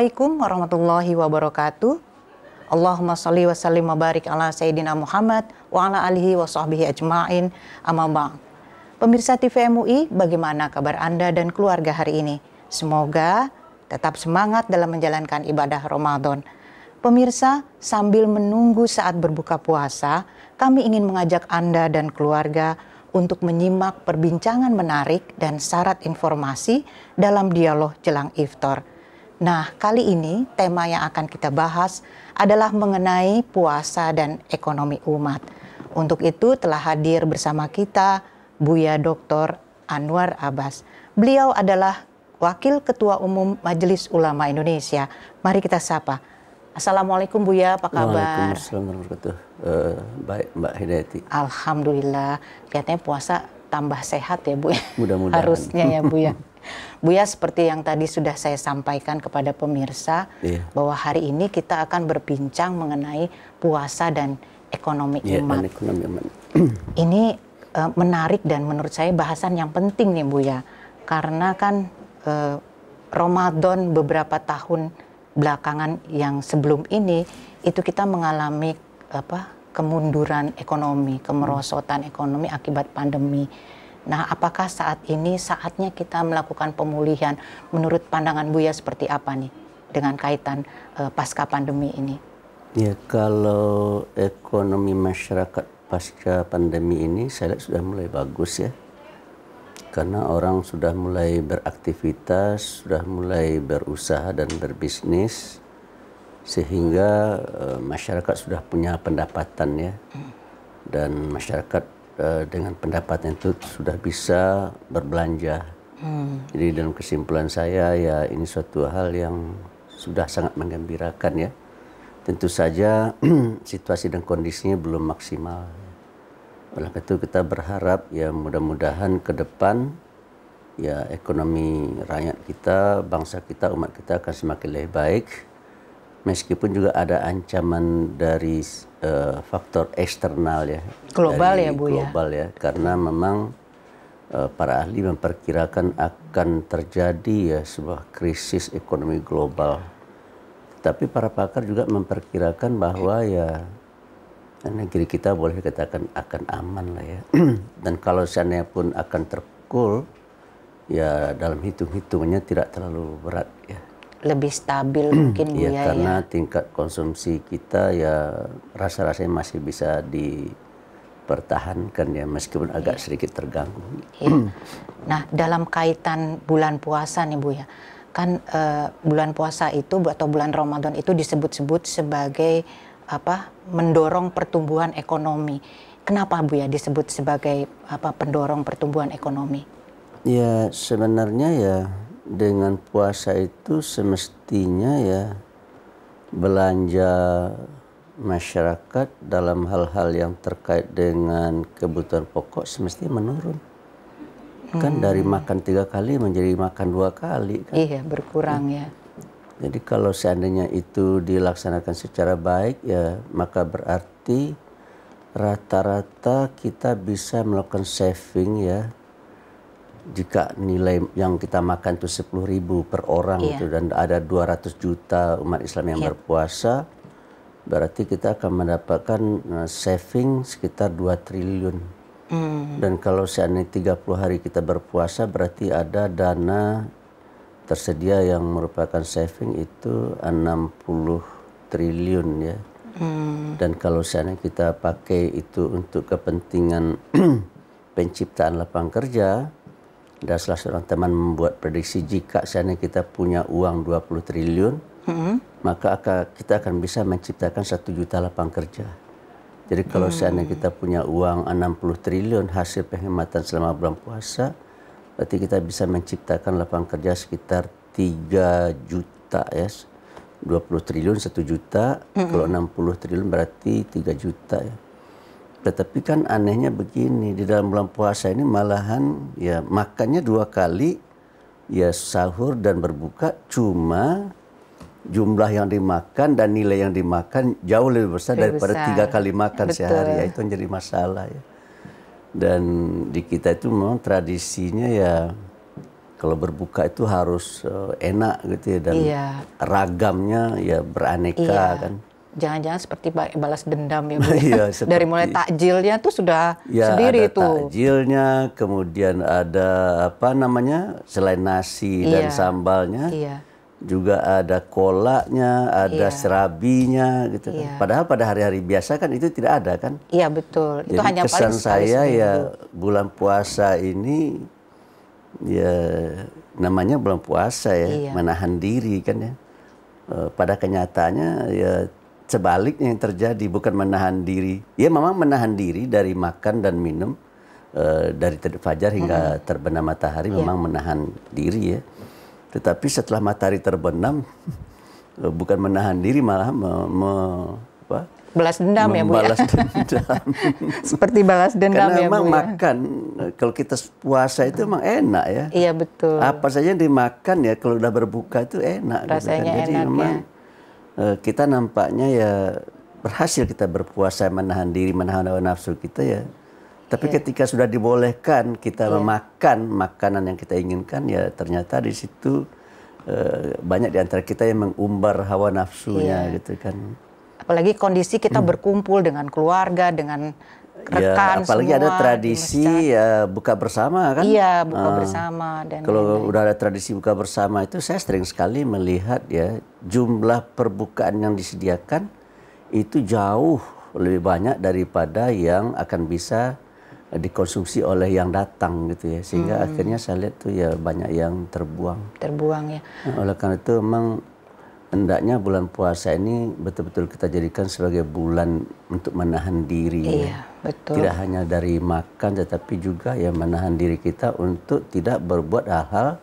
Assalamualaikum warahmatullahi wabarakatuh. Allahumma salli wa sallim wa barik ala Sayyidina Muhammad wa ala alihi wa sahbihi ajma'in amma Pemirsa TV MUI, bagaimana kabar Anda dan keluarga hari ini? Semoga tetap semangat dalam menjalankan ibadah Ramadan. Pemirsa, sambil menunggu saat berbuka puasa, kami ingin mengajak Anda dan keluarga untuk menyimak perbincangan menarik dan syarat informasi dalam dialog jelang iftar Nah, kali ini tema yang akan kita bahas adalah mengenai puasa dan ekonomi umat. Untuk itu telah hadir bersama kita Buya Dr. Anwar Abbas. Beliau adalah Wakil Ketua Umum Majelis Ulama Indonesia. Mari kita sapa. Assalamualaikum Buya, apa kabar? Waalaikumsalam warahmatullahi uh, Baik Mbak Hidayati. Alhamdulillah, kelihatannya puasa tambah sehat ya Bu ya. Mudah-mudahan. Harusnya ya Bu ya. ya seperti yang tadi sudah saya sampaikan kepada pemirsa yeah. bahwa hari ini kita akan berbincang mengenai puasa dan ekonomi yeah, iman. ekonomi umat. ini uh, menarik dan menurut saya bahasan yang penting nih bu ya, karena kan uh, Ramadan beberapa tahun belakangan yang sebelum ini itu kita mengalami apa kemunduran ekonomi, hmm. kemerosotan ekonomi akibat pandemi. Nah, apakah saat ini saatnya kita melakukan pemulihan? Menurut pandangan Buya seperti apa nih dengan kaitan uh, pasca pandemi ini? Ya, kalau ekonomi masyarakat pasca pandemi ini saya lihat sudah mulai bagus ya. Karena orang sudah mulai beraktivitas, sudah mulai berusaha dan berbisnis sehingga uh, masyarakat sudah punya pendapatan ya dan masyarakat uh, dengan pendapatan itu sudah bisa berbelanja. Hmm. Jadi dalam kesimpulan saya ya ini suatu hal yang sudah sangat menggembirakan ya. Tentu saja situasi dan kondisinya belum maksimal. Oleh itu kita berharap ya mudah-mudahan ke depan ya ekonomi rakyat kita, bangsa kita, umat kita akan semakin lebih baik meskipun juga ada ancaman dari uh, faktor eksternal ya global ya bu ya? global ya, ya karena memang uh, para ahli memperkirakan akan terjadi ya sebuah krisis ekonomi global tapi para pakar juga memperkirakan bahwa ya negeri kita boleh dikatakan akan aman lah ya dan kalau seandainya pun akan terpukul ya dalam hitung hitungnya tidak terlalu berat ya lebih stabil hmm, mungkin iya, ya, ya karena ya. tingkat konsumsi kita ya rasa-rasanya masih bisa dipertahankan ya meskipun ya. agak iya. sedikit terganggu. Ya. Nah dalam kaitan bulan puasa nih bu ya kan uh, bulan puasa itu atau bulan Ramadan itu disebut-sebut sebagai apa mendorong pertumbuhan ekonomi. Kenapa bu ya disebut sebagai apa pendorong pertumbuhan ekonomi? Ya sebenarnya ya dengan puasa itu semestinya ya belanja masyarakat dalam hal-hal yang terkait dengan kebutuhan pokok semestinya menurun. Kan hmm. Kan dari makan tiga kali menjadi makan dua kali kan. Iya, berkurang ya. Jadi kalau seandainya itu dilaksanakan secara baik ya maka berarti rata-rata kita bisa melakukan saving ya jika nilai yang kita makan itu sepuluh ribu per orang yeah. itu dan ada 200 juta umat Islam yang yeah. berpuasa berarti kita akan mendapatkan eh, saving sekitar 2 triliun mm. dan kalau seandainya 30 hari kita berpuasa berarti ada dana tersedia yang merupakan saving itu 60 triliun ya mm. dan kalau seandainya kita pakai itu untuk kepentingan penciptaan lapangan kerja dan salah seorang teman membuat prediksi jika seandainya kita punya uang 20 triliun, hmm. maka kita akan bisa menciptakan satu juta lapang kerja. Jadi kalau hmm. seandainya kita punya uang 60 triliun hasil penghematan selama bulan puasa, berarti kita bisa menciptakan lapang kerja sekitar 3 juta ya. Yes. 20 triliun satu juta, hmm. kalau 60 triliun berarti 3 juta ya. Tetapi kan anehnya begini, di dalam bulan puasa ini malahan ya makannya dua kali ya sahur dan berbuka cuma jumlah yang dimakan dan nilai yang dimakan jauh lebih besar lebih daripada besar. tiga kali makan Betul. sehari ya itu menjadi masalah ya. Dan di kita itu memang tradisinya ya kalau berbuka itu harus eh, enak gitu ya dan iya. ragamnya ya beraneka iya. kan jangan-jangan seperti balas dendam ya Bu. Ya? Iya, seperti... Dari mulai takjilnya tuh sudah ya, sendiri itu. tuh. Takjilnya, kemudian ada apa namanya selain nasi iya. dan sambalnya, iya. juga ada kolaknya, ada iya. serabinya gitu. Kan. Iya. Padahal pada hari-hari biasa kan itu tidak ada kan? Iya betul. Jadi itu hanya pesan saya sendiri, ya bulan puasa ini ya namanya bulan puasa ya iya. menahan diri kan ya. Eh, pada kenyataannya ya sebaliknya yang terjadi bukan menahan diri. Ya memang menahan diri dari makan dan minum e, dari fajar hingga hmm. terbenam matahari yeah. memang menahan diri ya. Tetapi setelah matahari terbenam eh, bukan menahan diri malah me, me, apa? Balas dendam ya Bu ya. dendam. Seperti balas dendam Karena ya emang Bu. Ya? makan eh, kalau kita puasa itu emang enak ya. Iya betul. Apa saja yang dimakan ya kalau udah berbuka itu enak. Rasanya gitu kan. Jadi enak memang, ya Eh, kita nampaknya ya berhasil kita berpuasa menahan diri menahan hawa nafsu kita ya tapi yeah. ketika sudah dibolehkan kita yeah. memakan makanan yang kita inginkan ya ternyata di situ eh, banyak di antara kita yang mengumbar hawa nafsunya yeah. gitu kan apalagi kondisi kita hmm. berkumpul dengan keluarga dengan Iya, rekan ya, apalagi semua, ada tradisi ya buka bersama kan iya buka uh, bersama dan kalau lain -lain. udah ada tradisi buka bersama itu saya sering sekali melihat ya jumlah perbukaan yang disediakan itu jauh lebih banyak daripada yang akan bisa dikonsumsi oleh yang datang gitu ya sehingga hmm. akhirnya saya lihat tuh ya banyak yang terbuang terbuang ya nah, oleh karena itu memang hendaknya bulan puasa ini betul-betul kita jadikan sebagai bulan untuk menahan diri ya. iya. ya Betul. Tidak hanya dari makan tetapi juga yang menahan diri kita untuk tidak berbuat hal-hal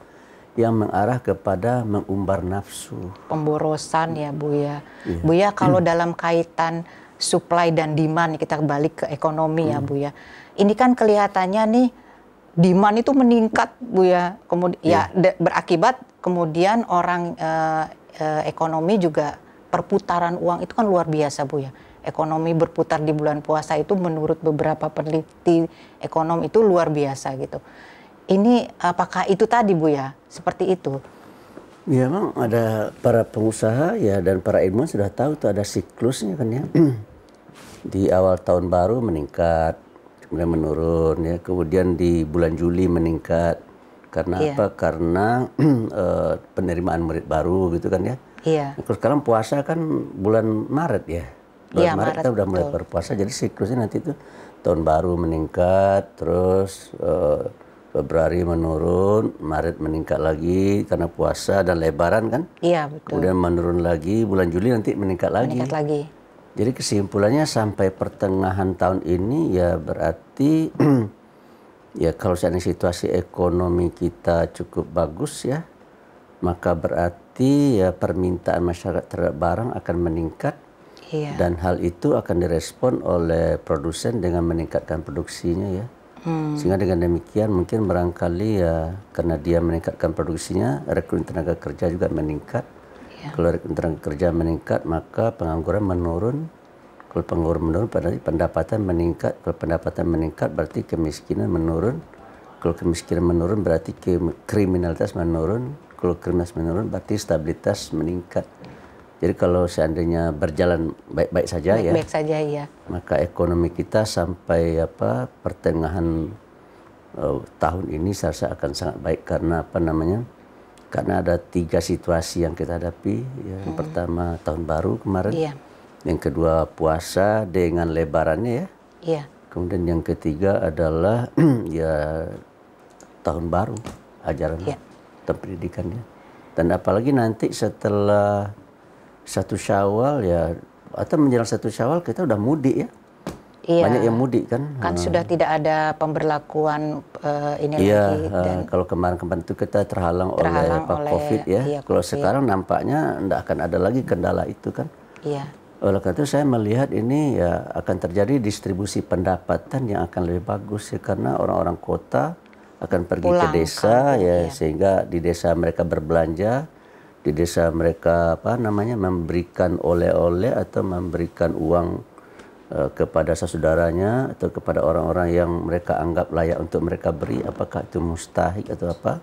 yang mengarah kepada mengumbar nafsu. Pemborosan ya Bu ya. Yeah. Bu ya kalau hmm. dalam kaitan supply dan demand kita balik ke ekonomi mm. ya hmm. Bu ya. Ini kan kelihatannya nih demand itu meningkat Bu ya. Kemudian yeah. ya berakibat kemudian orang uh, uh, ekonomi juga perputaran uang itu kan luar biasa Bu ya ekonomi berputar di bulan puasa itu menurut beberapa peneliti ekonom itu luar biasa gitu. Ini apakah itu tadi Bu ya? Seperti itu. Ya memang ada para pengusaha ya dan para ilmuwan sudah tahu tuh ada siklusnya kan ya. di awal tahun baru meningkat, kemudian menurun ya, kemudian di bulan Juli meningkat. Karena yeah. apa? Karena eh, penerimaan murid baru gitu kan ya. Iya. sekarang puasa kan bulan Maret ya bulan ya, Maret, Maret kita sudah mulai berpuasa jadi siklusnya nanti itu tahun baru meningkat terus uh, Februari menurun, Maret meningkat lagi karena puasa dan Lebaran kan. Iya betul. Kemudian menurun lagi, bulan Juli nanti meningkat lagi. Meningkat lagi. Jadi kesimpulannya sampai pertengahan tahun ini ya berarti ya kalau seandainya situasi ekonomi kita cukup bagus ya, maka berarti ya permintaan masyarakat terhadap barang akan meningkat Yeah. Dan hal itu akan direspon oleh produsen dengan meningkatkan produksinya ya. Hmm. Sehingga dengan demikian mungkin barangkali ya karena dia meningkatkan produksinya, rekrut tenaga kerja juga meningkat. Yeah. Kalau rekrut tenaga kerja meningkat, maka pengangguran menurun. Kalau pengangguran menurun, berarti pendapatan meningkat. Kalau pendapatan meningkat, berarti kemiskinan menurun. Kalau kemiskinan menurun, berarti kriminalitas menurun. Kalau kriminalitas menurun, berarti stabilitas meningkat. Jadi kalau seandainya berjalan baik-baik saja baik -baik ya. Baik saja ya. Maka ekonomi kita sampai apa pertengahan uh, tahun ini saya akan sangat baik karena apa namanya? Karena ada tiga situasi yang kita hadapi. yang hmm. pertama tahun baru kemarin. Iya. Yang kedua puasa dengan lebarannya ya. Iya. Kemudian yang ketiga adalah ya tahun baru ajaran iya. ya. pendidikannya. Dan apalagi nanti setelah satu Syawal ya atau menjelang satu Syawal kita udah mudik ya. Iya. Banyak yang mudik kan. Kan hmm. sudah tidak ada pemberlakuan uh, ini iya, lagi. Uh, kalau kemarin-kemarin itu kita terhalang, terhalang oleh, oleh COVID ya. Iya, kalau sekarang nampaknya tidak akan ada lagi kendala itu kan. Iya. Oleh karena itu saya melihat ini ya akan terjadi distribusi pendapatan yang akan lebih bagus ya karena orang-orang kota akan pergi Pulang, ke desa kan, ya iya. sehingga di desa mereka berbelanja di desa mereka apa namanya memberikan oleh-oleh atau memberikan uang eh, kepada saudaranya atau kepada orang-orang yang mereka anggap layak untuk mereka beri apakah itu mustahik atau apa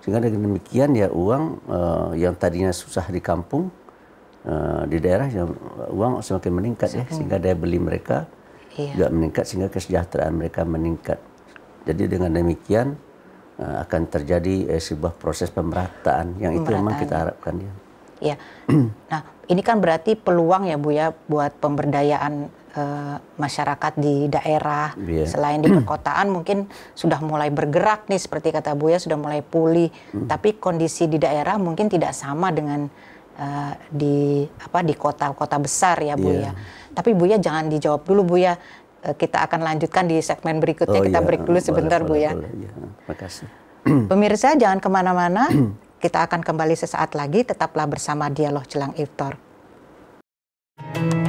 sehingga dengan demikian ya uang uh, yang tadinya susah di kampung uh, di daerah yang uang semakin meningkat ya sehingga daya beli mereka iya. juga meningkat sehingga kesejahteraan mereka meningkat jadi dengan demikian Eh, akan terjadi eh, sebuah proses pemerataan yang itu memang kita harapkan ya. Ya. Nah, ini kan berarti peluang ya Bu ya buat pemberdayaan eh, masyarakat di daerah ya. selain di perkotaan mungkin sudah mulai bergerak nih seperti kata Bu ya sudah mulai pulih, hmm. tapi kondisi di daerah mungkin tidak sama dengan eh, di apa di kota-kota besar ya Bu yeah. ya. Tapi Bu ya jangan dijawab dulu Bu ya Eh, kita akan lanjutkan di segmen berikutnya. Oh, kita iya. break dulu sebentar Bu ya. Boleh, ya. Terima kasih. Pemirsa jangan kemana-mana. kita akan kembali sesaat lagi. Tetaplah bersama Dialog Jelang Iftar. thank you